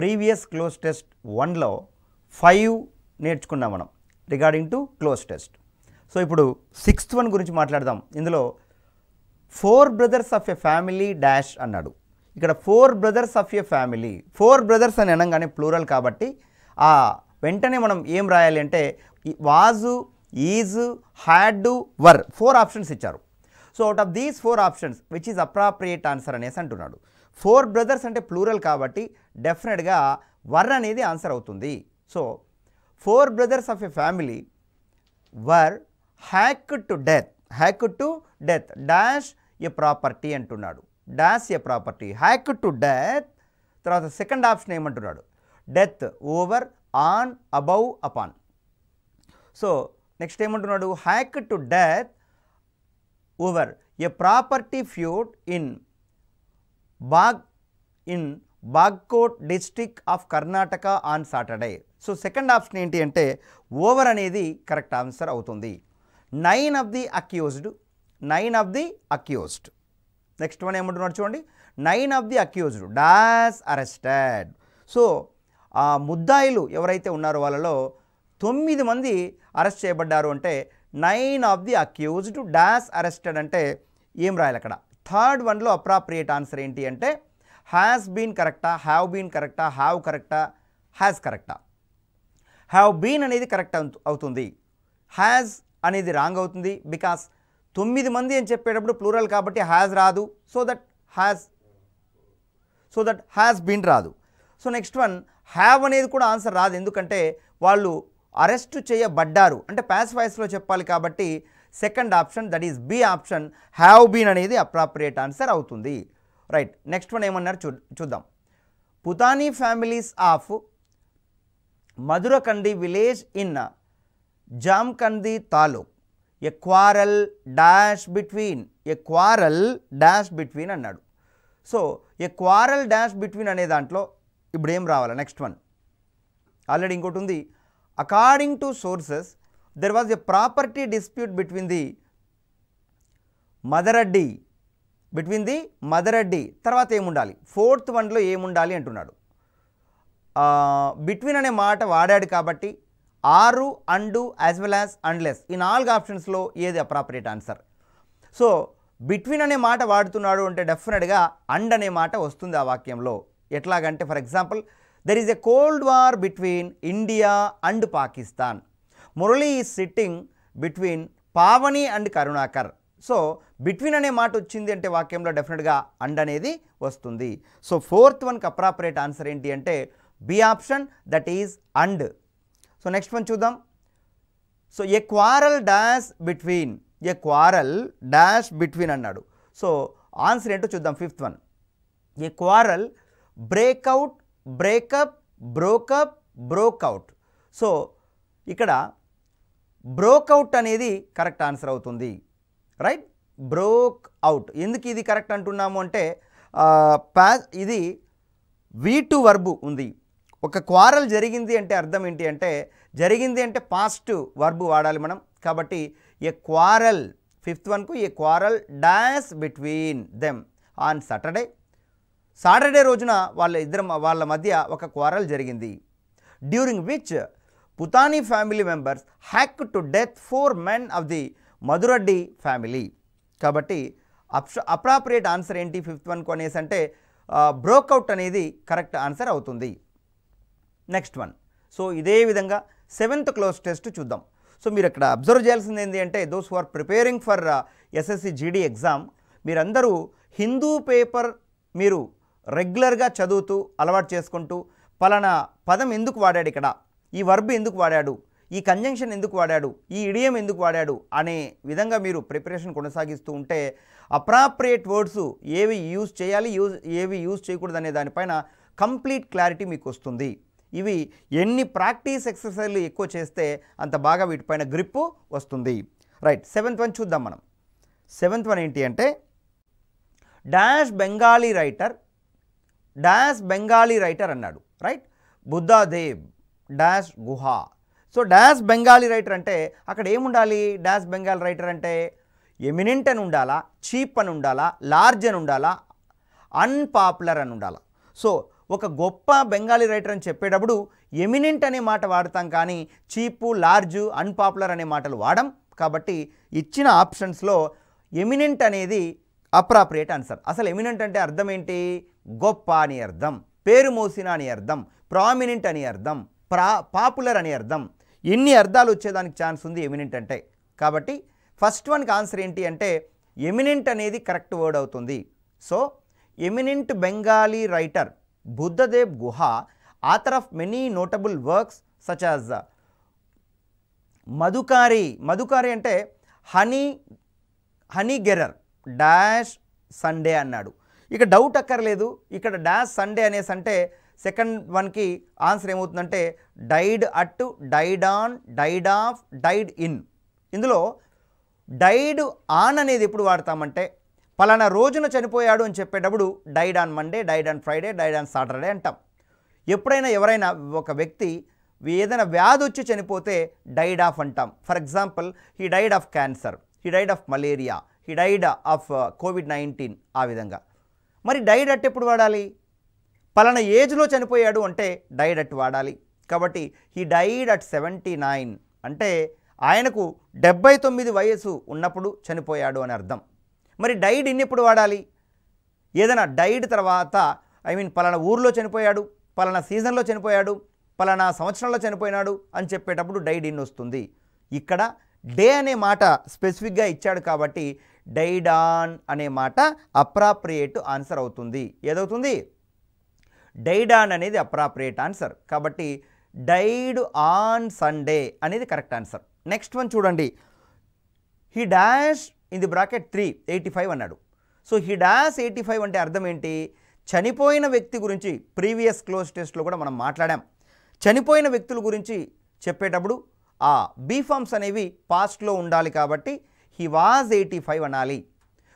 Previous close test వన్లో five నేర్చుకున్నాం మనం regarding to close test so ఇప్పుడు సిక్స్త్ వన్ గురించి మాట్లాడదాం ఇందులో four brothers of a family dash అన్నాడు ఇక్కడ four brothers of a family four brothers అని అనగానే ప్లూరల్ కాబట్టి ఆ వెంటనే మనం ఏం రాయాలి అంటే was is had were four options ఇచ్చారు so out of these four options which is appropriate answer అనేసి అంటున్నాడు ఫోర్ బ్రదర్స్ అంటే ప్లూరల్ కాబట్టి డెఫినెట్గా వర్ అనేది ఆన్సర్ అవుతుంది so four brothers of a family were hack to death hack to death dash a property అంటున్నాడు dash a property hack to death తర్వాత second option ఏమంటున్నాడు death over on above upon so next ఏమంటున్నాడు hack to death over a property feud in Bag in Bagalkot district of Karnataka on Saturday so second option ఏంటి అంటే over అనేది correct answer అవుతుంది nine of the accused nine of the accused next one ఏమంటున్నారు చూడండి nine of the accused dash arrested so ఆ ముద్దాయిలు ఎవరైతే ఉన్నారో వాళ్ళలో తొమ్మిది మంది అరెస్ట్ చేయబడ్డారు అంటే nine of the accused dash arrested అంటే ఏం రాయాలి అక్కడ థర్డ్ వన్లో అప్రాప్రియేట్ ఆన్సర్ ఏంటి అంటే హ్యాస్ బీన్ కరెక్టా హ్యావ్ బీన్ కరెక్టా హ్యావ్ కరెక్టా హ్యాస్ కరెక్టా హ్యావ్ బీన్ అనేది కరెక్ట్ అవుతుంది హ్యాజ్ అనేది రాంగ్ అవుతుంది బికాస్ తొమ్మిది మంది అని చెప్పేటప్పుడు ప్లూరల్ కాబట్టి హ్యాజ్ రాదు so that has so that has been రాదు సో నెక్స్ట్ వన్ హ్యావ్ అనేది కూడా ఆన్సర్ రాదు ఎందుకంటే వాళ్ళు అరెస్ట్ చేయబడ్డారు అంటే ప్యాస్ వాయిస్లో చెప్పాలి కాబట్టి second option that is B option have been అనేది అప్రాప్రియేట్ ఆన్సర్ అవుతుంది రైట్ నెక్స్ట్ వన్ ఏమన్నారు చూ చూద్దాం Putani families of Madhurakandi village in Jamkhandi taluk a quarrel dash between a quarrel dash between అన్నాడు so a quarrel dash between అనే దాంట్లో ఇప్పుడు ఏం రావాలి నెక్స్ట్ వన్ ఆల్రెడీ ఇంకోటి ఉంది according to sources there was a property dispute between the Madhareddy between the Madhareddy తర్వాత ఏముండాలి ఫోర్త్ వన్లో ఏముండాలి అంటున్నాడు బిట్వీన్ అనే మాట వాడాడు కాబట్టి or and as well as unless ఈ నాలుగు ఆప్షన్స్లో ఏది అప్రాపరేట్ ఆన్సర్ సో బిట్వీన్ అనే మాట వాడుతున్నాడు అంటే డెఫినెట్గా అండ్ అనే మాట వస్తుంది ఆ వాక్యంలో ఎట్లాగంటే for example there is a cold war between India and Pakistan Murali is sitting between Pavani and Karunakar so between అనే మాట వచ్చింది అంటే వాక్యంలో డెఫినెట్గా అండ్ అనేది వస్తుంది సో ఫోర్త్ వన్కి అప్రాపరేట్ ఆన్సర్ ఏంటి అంటే B option that is and so next one చూద్దాం so a quarrel dash between a quarrel dash between అన్నాడు సో ఆన్సర్ ఏంటో చూద్దాం fifth one a quarrel breakout breakup broke up broke out so ఇక్కడ broke out అనేది correct answer అవుతుంది right broke out ఎందుకు ఇది correct అంటున్నాము అంటే ప్యా ఇది వీ టు వర్బు ఉంది ఒక క్వారల్ జరిగింది అంటే అర్థం ఏంటి అంటే జరిగింది అంటే పాస్ట్ వర్బు వాడాలి మనం కాబట్టి ఏ క్వారల్ ఫిఫ్త్ వన్కు a quarrel dash between them on Saturday Saturday రోజున వాళ్ళ ఇద్దరు వాళ్ళ మధ్య ఒక క్వారల్ జరిగింది during which Putani family members hack to death four men of the Madhureddy family కాబట్టి అప్ష అప్రాపరియేట్ ఆన్సర్ ఏంటి ఫిఫ్త్ వన్ కొనేసి అంటే బ్రోకౌట్ అనేది కరెక్ట్ ఆన్సర్ అవుతుంది నెక్స్ట్ వన్ సో ఇదే విధంగా సెవెంత్ క్లోజ్ టెస్ట్ చూద్దాం సో మీరు అక్కడ అబ్జర్వ్ చేయాల్సింది ఏంటి అంటే those who are preparing for SSC GD exam మీరందరూ హిందూ పేపర్ మీరు రెగ్యులర్గా చదువుతూ అలవాటు చేసుకుంటూ పలానా పదం ఎందుకు వాడాడు ఇక్కడ ఈ వర్బ్ ఎందుకు వాడాడు ఈ కంజంక్షన్ ఎందుకు వాడాడు ఈ ఇడియం ఎందుకు వాడాడు అనే విధంగా మీరు ప్రిపరేషన్ కొనసాగిస్తూ ఉంటే అప్రాప్రియేట్ వర్డ్స్ ఏవి యూజ్ చేయాలి యూజ్ ఏవి యూజ్ చేయకూడదు అనే దానిపైన కంప్లీట్ క్లారిటీ మీకు వస్తుంది ఇవి ఎన్ని ప్రాక్టీస్ ఎక్సర్సైజ్లు ఎక్కువ చేస్తే అంత బాగా వీటిపైన గ్రిప్ వస్తుంది రైట్ సెవెంత్ వన్ చూద్దాం మనం సెవెంత్ వన్ ఏంటి అంటే dash Bengali writer dash Bengali writer అన్నాడు right Buddhadeb dash Guha so dash Bengali writer అంటే అక్కడ ఏముండాలి డాష్ బెంగాల్ రైటర్ అంటే ఎమినెంట్ అని ఉండాలా చీప్ అని ఉండాలా లార్జ్ అని ఉండాలా అన్పాపులర్ అని ఉండాలా సో ఒక గొప్ప బెంగాలీ రైటర్ అని చెప్పేటప్పుడు ఎమినెంట్ అనే మాట వాడతాం కానీ చీపు లార్జు అన్పాపులర్ అనే మాటలు వాడం కాబట్టి ఇచ్చిన ఆప్షన్స్లో ఎమినెంట్ అనేది అప్రాప్రియేట్ ఆన్సర్ అసలు ఎమినెంట్ అంటే అర్థం ఏంటి గొప్ప అని అర్థం పేరు మోసిన అని అర్థం ప్రామినెంట్ అని అర్థం ప్రా పాపులర్ అనే అర్థం ఎన్ని అర్థాలు వచ్చేదానికి ఛాన్స్ ఉంది ఎమినెంట్ అంటే కాబట్టి ఫస్ట్ వన్కి ఆన్సర్ ఏంటి అంటే ఎమినెంట్ అనేది కరెక్ట్ వర్డ్ అవుతుంది so eminent Bengali writer Buddhadeb Guha author of many notable works such as Madhukari Madhukari అంటే honey honey gatherer dash Sunday అన్నాడు ఇక డౌట్ అక్కర్లేదు ఇక్కడ డాష్ సండే అనేసి అంటే సెకండ్ వన్కి ఆన్సర్ ఏమవుతుందంటే died at died on died of died in ఇందులో డైడ్ ఆన్ అనేది ఎప్పుడు వాడతామంటే పలానా రోజున చనిపోయాడు అని చెప్పేటప్పుడు died on Monday died on Friday died on Saturday అంటాం ఎప్పుడైనా ఎవరైనా ఒక వ్యక్తి ఏదైనా వ్యాధి వచ్చి చనిపోతే డైడ్ ఆఫ్ అంటాం for example he died of cancer he died of malaria he died of Covid nineteen ఆ విధంగా మరి డైడ్ అట్ ఎప్పుడు వాడాలి పలానా ఏజ్లో చనిపోయాడు అంటే డైడ్ అట్ వాడాలి కాబట్టి he died at seventy nine అంటే ఆయనకు డెబ్బై తొమ్మిది వయసు ఉన్నప్పుడు చనిపోయాడు అని అర్థం మరి డైడ్ ఇన్నిప్పుడు వాడాలి ఏదైనా డైడ్ తర్వాత ఐ మీన్ పలానా ఊర్లో చనిపోయాడు పలానా సీజన్లో చనిపోయాడు పలానా సంవత్సరంలో చనిపోయినాడు అని చెప్పేటప్పుడు డైడ్ ఇన్ వస్తుంది ఇక్కడ డే అనే మాట స్పెసిఫిక్గా ఇచ్చాడు కాబట్టి డైడాన్ అనే మాట అప్రాప్రియేట్ ఆన్సర్ అవుతుంది ఏదవుతుంది డైడ్ ఆన్ అనేది అప్రాప్రియేట్ ఆన్సర్ కాబట్టి డైడ్ ఆన్ సండే అనేది కరెక్ట్ ఆన్సర్ నెక్స్ట్ వన్ చూడండి he dash in the bracket three eighty five అన్నాడు so he dash eighty five అంటే అర్థం ఏంటి చనిపోయిన వ్యక్తి గురించి ప్రీవియస్ క్లోజ్ టెస్ట్లో కూడా మనం మాట్లాడాం చనిపోయిన వ్యక్తుల గురించి చెప్పేటప్పుడు ఆ బీఫామ్స్ అనేవి పాస్ట్లో ఉండాలి కాబట్టి హీ వాజ్ ఎయిటీ ఫైవ్ అనాలి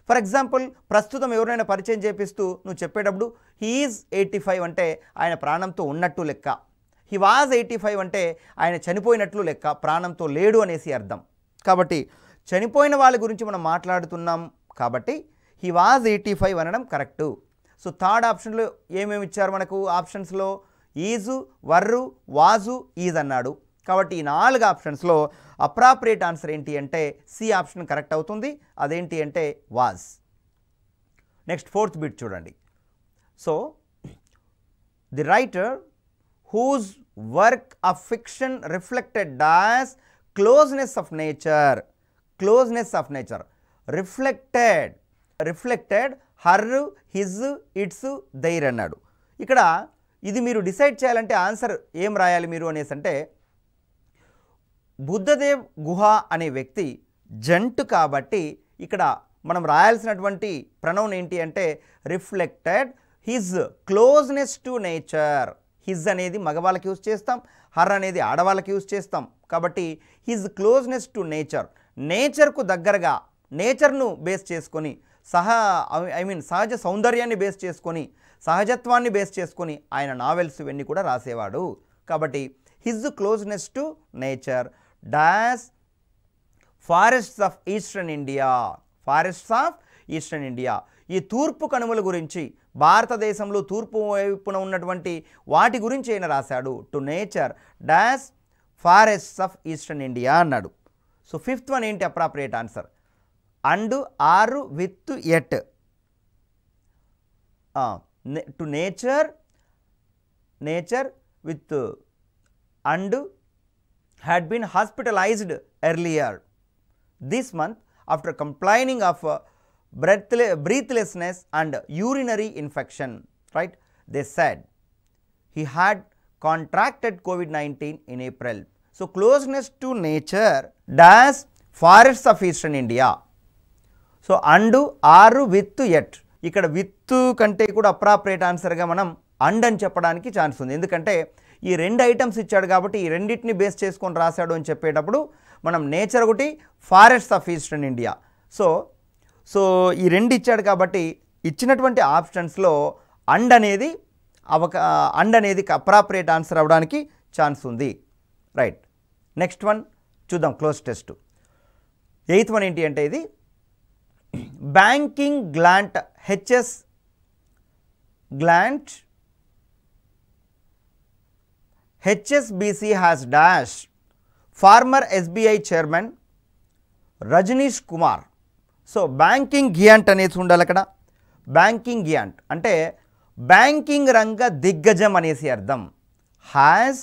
ఫర్ ఎగ్జాంపుల్ ప్రస్తుతం ఎవరైనా పరిచయం చేపిస్తూ నువ్వు చెప్పేటప్పుడు హీఈస్ ఎయిటీ ఫైవ్ అంటే ఆయన ప్రాణంతో ఉన్నట్టు లెక్క హీ వాజ్ ఎయిటీ ఫైవ్ అంటే ఆయన చనిపోయినట్లు లెక్క ప్రాణంతో లేడు అనేసి అర్థం కాబట్టి చనిపోయిన వాళ్ళ గురించి మనం మాట్లాడుతున్నాం కాబట్టి హీ వాజ్ ఎయిటీ ఫైవ్ అనడం కరెక్టు సో థర్డ్ ఆప్షన్లో ఏమేమి ఇచ్చారు మనకు ఆప్షన్స్లో ఈజు వర్రు వాజు ఈజ్ అన్నాడు కాబట్టి ఈ నాలుగు ఆప్షన్స్లో అప్రాప్రియేట్ ఆన్సర్ ఏంటి అంటే సి ఆప్షన్ కరెక్ట్ అవుతుంది అదేంటి అంటే వాజ్ నెక్స్ట్ ఫోర్త్ బిట్ చూడండి so the writer whose work of fiction reflected dash closeness of nature closeness of nature reflected reflected her his its their అన్నాడు ఇక్కడ ఇది మీరు డిసైడ్ చేయాలంటే ఆన్సర్ ఏం రాయాలి మీరు అనేసి అంటే బుద్ధదేవ్ గుహ అనే వ్యక్తి జంటు కాబట్టి ఇక్కడ మనం రాయాల్సినటువంటి ప్రణవం ఏంటి అంటే reflected his closeness to nature his అనేది మగవాళ్ళకి యూజ్ చేస్తాం హర్ అనేది ఆడవాళ్ళకి యూజ్ చేస్తాం కాబట్టి హిజ్ క్లోజ్నెస్ టు నేచర్ నేచర్కు దగ్గరగా నేచర్ను బేస్ చేసుకొని సహ ఐ మీన్ సహజ సౌందర్యాన్ని బేస్ చేసుకొని సహజత్వాన్ని బేస్ చేసుకొని ఆయన నావెల్స్ ఇవన్నీ కూడా రాసేవాడు కాబట్టి his closeness to nature dash forests of eastern India forests of eastern India ఈ తూర్పు కనుమల గురించి భారతదేశంలో తూర్పు వైపున ఉన్నటువంటి వాటి గురించి ఆయన రాశాడు to nature dash forests of eastern India అన్నాడు సో ఫిఫ్త్ వన్ ఏంటి appropriate answer and or with at to nature nature with and had been hospitalized earlier this month after complaining of breathlessness and urinary infection, right? They said he had contracted COVID-19 in April. So, closeness to nature does forests of eastern India. So and or with at ఇక్కడ with కంటే కూడా appropriate ఆన్సర్గా మనం and అని చెప్పడానికి chance ఉంది ఎందుకంటే ఈ రెండు ఐటమ్స్ ఇచ్చాడు కాబట్టి ఈ రెండింటిని బేస్ చేసుకొని రాశాడు అని చెప్పేటప్పుడు మనం నేచర్ ఒకటి forests of eastern India so so ఈ రెండు ఇచ్చాడు కాబట్టి ఇచ్చినటువంటి ఆప్షన్స్లో అండ్ అనేది అవక అండ్ అనేది అప్రాప్రియేట్ ఆన్సర్ అవ్వడానికి ఛాన్స్ ఉంది రైట్ నెక్స్ట్ వన్ చూద్దాం క్లోజ్ టెస్ట్ ఎయిత్ వన్ ఏంటి అంటే ఇది banking giant H S giant HSBC has dash former SBI chairman Rajnish Kumar so banking giant అనేసి ఉండాలి అక్కడ బ్యాంకింగ్ గియాంట్ అంటే బ్యాంకింగ్ రంగ దిగ్గజం అనేసి అర్థం has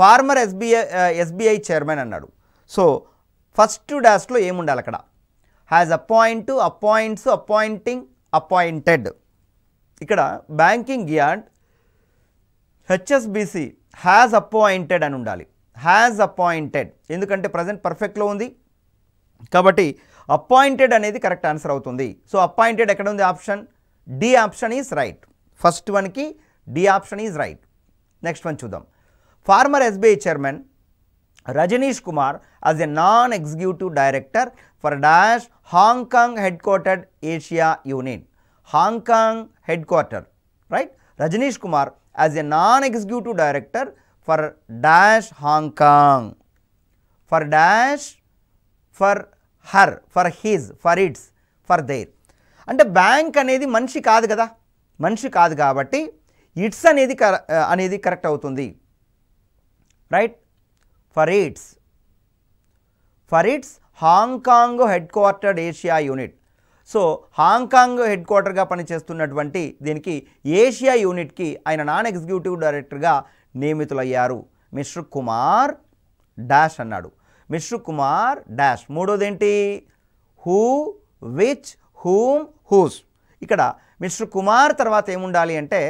former SBI SBI chairman అన్నాడు సో ఫస్ట్ డాష్లో ఏముండాలి అక్కడ has appoint appoints appointing appointed ఇక్కడ banking giant HSBC has appointed అని ఉండాలి హ్యాజ్ అపాయింటెడ్ ఎందుకంటే ప్రజెంట్ పర్ఫెక్ట్లో ఉంది కాబట్టి అపాయింటెడ్ అనేది కరెక్ట్ ఆన్సర్ అవుతుంది సో అపాయింటెడ్ ఎక్కడ ఉంది option D option is right first వన్కి D option is right next one చూద్దాం former SBI chairman Rajnish Kumar as a non executive director for dash Hong Kong head headquartered Asia union Hong Kong head quarter right Rajnish Kumar as a non-executive director for dash Hong Kong, for dash, for her, for his, for its, for their. అంటే bank అనేది మనిషి కాదు కదా మనిషి కాదు కాబట్టి it's అనేది అనేది కరెక్ట్ అవుతుంది right for its for its Hong Kong head quartered Asia unit so Hong Kong head క్వార్టర్గా పనిచేస్తున్నటువంటి దీనికి ఏషియా యూనిట్కి ఆయన నాన్ ఎగ్జిక్యూటివ్ డైరెక్టర్గా నియమితులయ్యారు మిశ్ర కుమార్ డాష్ అన్నాడు మిశ్రు కుమార్ డాష్ మూడోది ఏంటి హూ విచ్ హూమ్ హూస్ ఇక్కడ మిశ్ర కుమార్ తర్వాత ఏముండాలి అంటే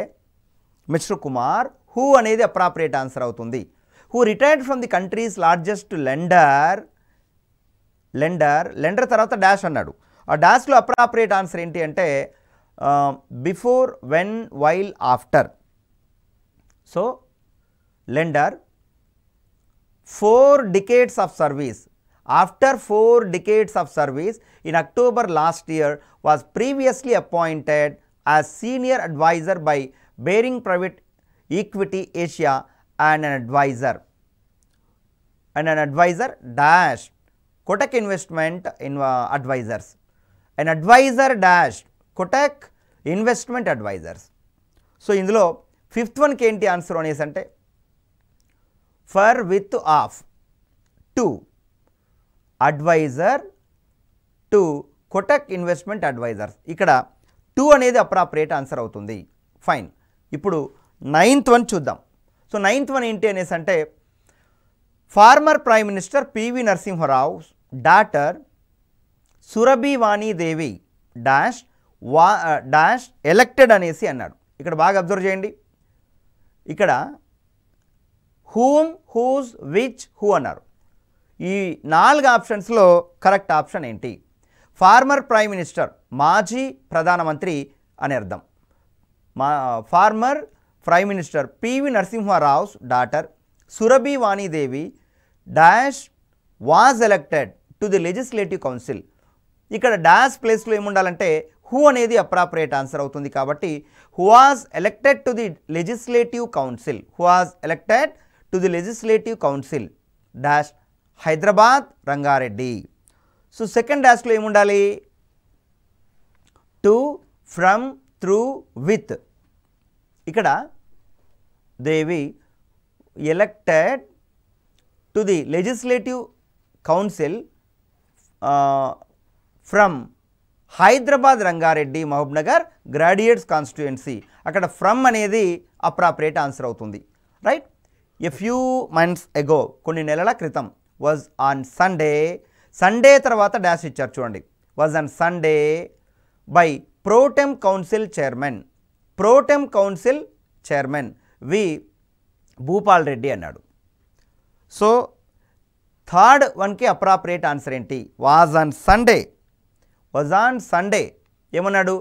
మిశ్ర కుమార్ హూ అనేది అప్రాప్రియేట్ ఆన్సర్ అవుతుంది who retired from the country's largest lender lender lender తర్వాత డాష్ అన్నాడు ఆ డాస్క్లో అప్రాప్రియేట్ ఆన్సర్ ఏంటి అంటే before when while after so lender four decades of service after four decades of service in October last year was previously appointed as senior adviser by Baring private equity Asia and an adviser and an adviser dash Kotak investment in advisors and adviser dash Kotak investment advisers so ఇందులో fifth వన్కి ఏంటి answer అనేసి అంటే for with of to adviser to Kotak investment advisers ఇక్కడ to అనేది appropriate answer అవుతుంది fine ఇప్పుడు ninth one చూద్దాం సో నైన్త్ వన్ ఏంటి అనేసి అంటే former prime minister P V Narasimha Rao daughter Devi dash was dash elected అనేసి అన్నాడు ఇక్కడ బాగా అబ్జర్వ్ చేయండి ఇక్కడ హూమ్ హూస్ విచ్ హూ అన్నారు ఈ నాలుగు ఆప్షన్స్లో కరెక్ట్ ఆప్షన్ ఏంటి ఫార్మర్ ప్రైమ్ మినిస్టర్ మాజీ ప్రధానమంత్రి అని అర్థం మా former prime minister P V Narasimha Rao daughter Surabhi Vani Devi dash was elected to the legislative council ఇక్కడ డాష్ ప్లేస్లో ఏముండాలంటే హూ అనేది అప్రాపరేట్ ఆన్సర్ అవుతుంది కాబట్టి who as elected to the legislative council who as elected to the legislative council dash Hyderabad Rangareddy so second డాష్లో ఏముండాలి to from through with ఇక్కడ Devi elected to the legislative council from Hyderabad Rangareddy Mahabubnagar graduates constituency అక్కడ from అనేది appropriate answer అవుతుంది right a few months ago కొన్ని నెలల క్రితం was on Sunday Sunday తర్వాత డాష్ ఇచ్చారు చూడండి was on Sunday by protem council chairman protem council chairman V Bhupal Reddy అన్నాడు సో థర్డ్ వన్కి అప్రాపరేట్ ఆన్సర్ ఏంటి was on Sunday was on Sunday ఏమన్నాడు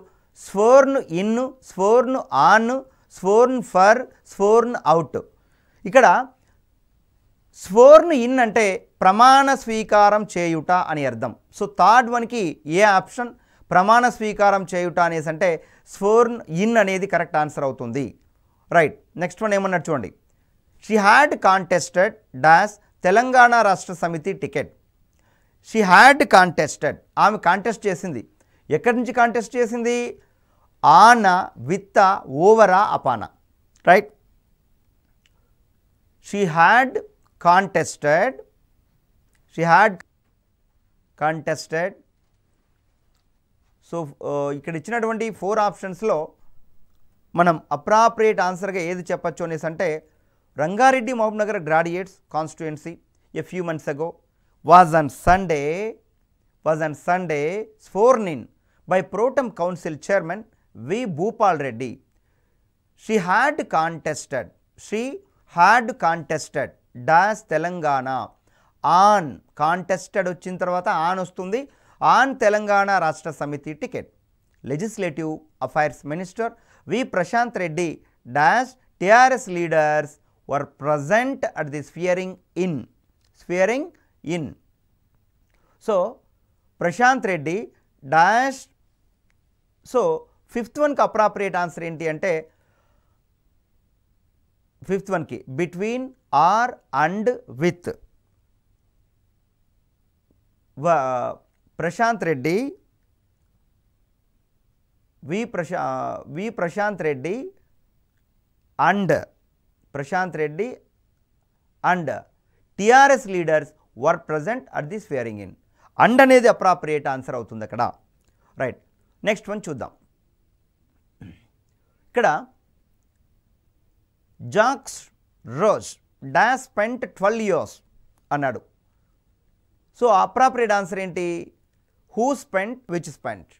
sworn in sworn on sworn for sworn out ఇక్కడ sworn in అంటే ప్రమాణ స్వీకారం చేయుట అని అర్థం సో థర్డ్ వన్కి ఏ ఆప్షన్ ప్రమాణ స్వీకారం చేయుట అనేసి అంటే స్ఫోర్న్ ఇన్ అనేది కరెక్ట్ ఆన్సర్ అవుతుంది రైట్ నెక్స్ట్ వన్ ఏమన్నారు చూడండి she had contested dash Telangana Rashtra Samithi ticket she had contested ఆమె కాంటెస్ట్ చేసింది ఎక్కడి నుంచి కాంటెస్ట్ చేసింది on with over upon right she had contested she had contested so ఇక్కడ ఇచ్చినటువంటి ఫోర్ ఆప్షన్స్లో మనం అప్రాప్రియేట్ ఆన్సర్గా ఏది చెప్పచ్చు అనేసి అంటే Rangareddy Nagar graduates constituency a few months ago was on Sunday, was on Sunday sworn in by Protem Council Chairman V. Bhupal Reddy. She had contested, she had contested dash Telangana on contested వచ్చిన తర్వాత on వస్తుంది on Telangana Rashtra Samithi ticket legislative affairs minister V Prashanth Reddy dash TRS leaders were present at the swearing in swearing in so Prashanth Reddy dash so fifth వన్కి appropriate answer ఏంటి అంటే fifth వన్కి between or and with Prashanth Reddy V ప్రశా V Prashanth Reddy and Prashanth Reddy and TRS leaders were present at this swearing in and అనేది appropriate answer అవుతుంది అక్కడ right next one చూద్దాం ఇక్కడ Jacques Rogge dash spent twelve years అన్నాడు సో అప్రాప్రియేట్ ఆన్సర్ ఏంటి who spent which spent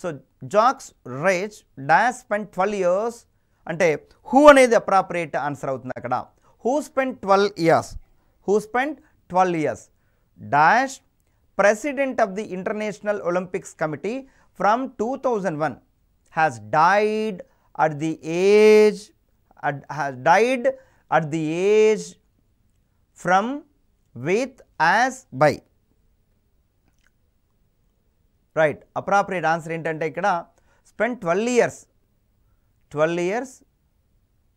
so Jacques Rogge dash spent twelve years అంటే who అనేది appropriate answer అవుతుంది అక్కడ who spent twelve years who spent 12 years dash president of the International Olympics Committee from 2001 has died at the age at, has died at the age from with as by right appropriate answer ఏంటంటే ఇక్కడ spend twelve years twelve years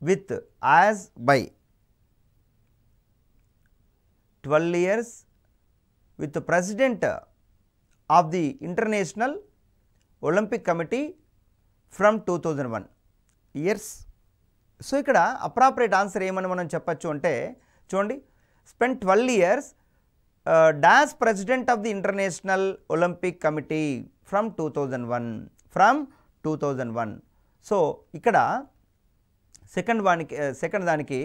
with as by years with president of the international the committee from two thousand one years so ఇక్కడ appropriate answer ఏమని మనం చెప్పచ్చు అంటే చూడండి spend twelve years dance president of the international Olympic committee from two thousand one from two thousand one so ఇక్కడ second వానికి second దానికి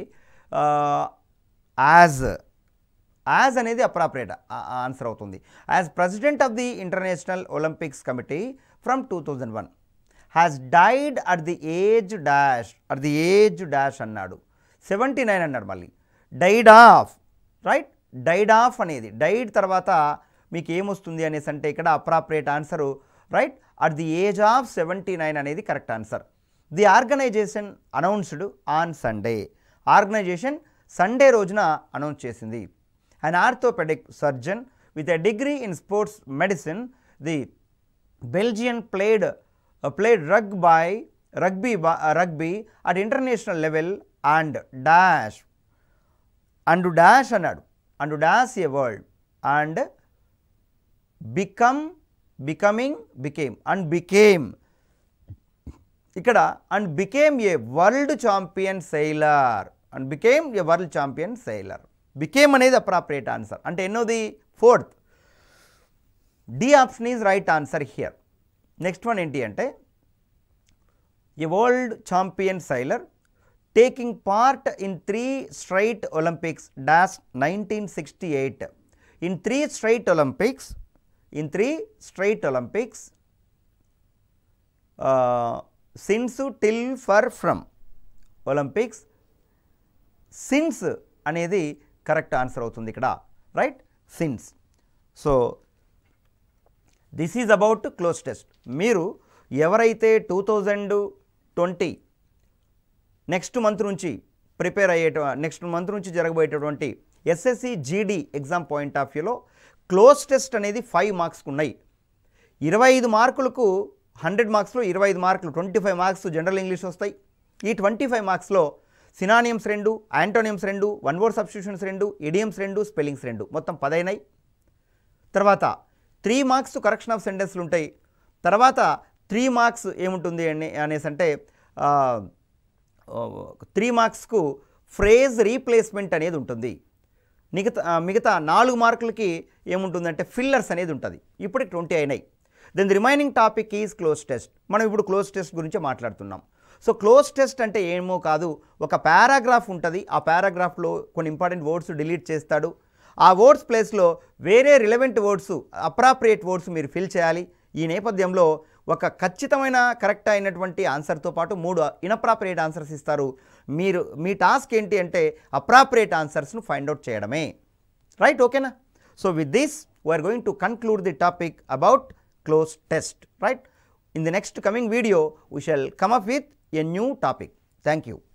as as అనేది అప్రాపరేట్ ఆన్సర్ అవుతుంది as president of the international Olympics committee from two thousand one has died at the age dash at the age dash అన్నాడు seventy nine అన్నాడు మళ్ళీ died of right died of అనేది died తర్వాత మీకు ఏమొస్తుంది అనేసి అంటే ఇక్కడ appropriate answer right at the age of seventy nine అనేది correct answer the organisation announced on Sunday organisation Sunday రోజున అనౌన్స్ చేసింది an orthopedic surgeon with a degree in sports medicine. The Belgian played, uh, played rugby, rugby, uh, rugby at international level and dash, and dash అన్నాడు and to dash a world and become, becoming, became and became ఇక్కడ and became a world champion sailor and became a world champion sailor became అనేది appropriate answer అంటే ఎన్నోది fourth D option is right answer here next one ఏంటి అంటే a world champion sailor taking part in three straight Olympics dash nineteen sixty eight in three straight Olympics in three straight Olympics since till for from Olympics since అనేది correct answer అవుతుంది ఇక్కడ right since so this is about cloze test మీరు ఎవరైతే two thousand twenty next month నుంచి prepare అయ్యే next month నుంచి జరగబోయేటటువంటి SSC GD exam point of వ్యూలో క్లోజ్ టెస్ట్ అనేది ఫైవ్ మార్క్స్కి ఉన్నాయి ఇరవై ఐదు మార్కులకు హండ్రెడ్ మార్క్స్లో ఇరవై ఐదు మార్కులు twenty five marks general English వస్తాయి ఈ ట్వంటీ ఫైవ్ మార్క్స్లో సినానియమ్స్ రెండు యాంటోనియమ్స్ రెండు వన్ వర్డ్ సబ్స్టిట్యూషన్స్ రెండు ఇడియమ్స్ రెండు స్పెల్లింగ్స్ రెండు మొత్తం పదైనాయి తర్వాత త్రీ మార్క్స్ కరెక్షన్ ఆఫ్ సెంటెన్స్లు ఉంటాయి తర్వాత త్రీ మార్క్స్ ఏముంటుంది అని అనేసి అంటే త్రీ మార్క్స్కు ఫ్రేజ్ రీప్లేస్మెంట్ అనేది ఉంటుంది మిగతా మిగతా నాలుగు మార్కులకి ఏముంటుందంటే ఫిల్లర్స్ అనేది ఉంటుంది ఇప్పటికి ట్వంటీ అయినాయి then remaining topic is cloze test మనం ఇప్పుడు క్లోజ్ టెస్ట్ గురించి మాట్లాడుతున్నాం సో క్లోజ్ టెస్ట్ అంటే ఏమో కాదు ఒక పారాగ్రాఫ్ ఉంటుంది ఆ పారాగ్రాఫ్లో కొన్ని ఇంపార్టెంట్ వర్డ్స్ డిలీట్ చేస్తాడు ఆ వర్డ్స్ ప్లేస్లో వేరే రిలవెంట్ వర్డ్స్ అప్రాప్రియేట్ వర్డ్స్ మీరు ఫిల్ చేయాలి ఈ నేపథ్యంలో ఒక ఖచ్చితమైన కరెక్ట్ అయినటువంటి ఆన్సర్తో పాటు మూడు ఇన్అప్రాప్రియేట్ ఆన్సర్స్ ఇస్తారు మీరు మీ టాస్క్ ఏంటి అంటే అప్రాప్రియేట్ ఆన్సర్స్ను ఫైండ్ అవుట్ చేయడమే రైట్ ఓకేనా so with this we are going to conclude the topic about cloze test right in the next coming video we shall come up with a new topic. Thank you.